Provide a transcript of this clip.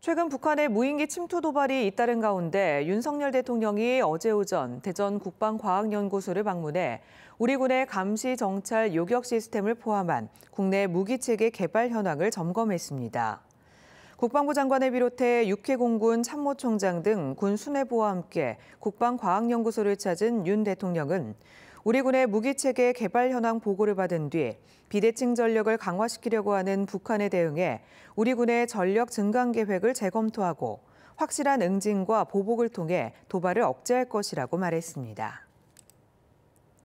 최근 북한의 무인기 침투 도발이 잇따른 가운데 윤석열 대통령이 어제 오전 대전 국방과학연구소를 방문해 우리 군의 감시 정찰 요격 시스템을 포함한 국내 무기 체계 개발 현황을 점검했습니다. 국방부 장관을 비롯해 육해공군 참모총장 등 군 수뇌부와 함께 국방과학연구소를 찾은 윤 대통령은 우리 군의 무기체계 개발 현황 보고를 받은 뒤 비대칭 전력을 강화시키려고 하는 북한에 대응해 우리 군의 전력 증강 계획을 재검토하고 확실한 응징과 보복을 통해 도발을 억제할 것이라고 말했습니다.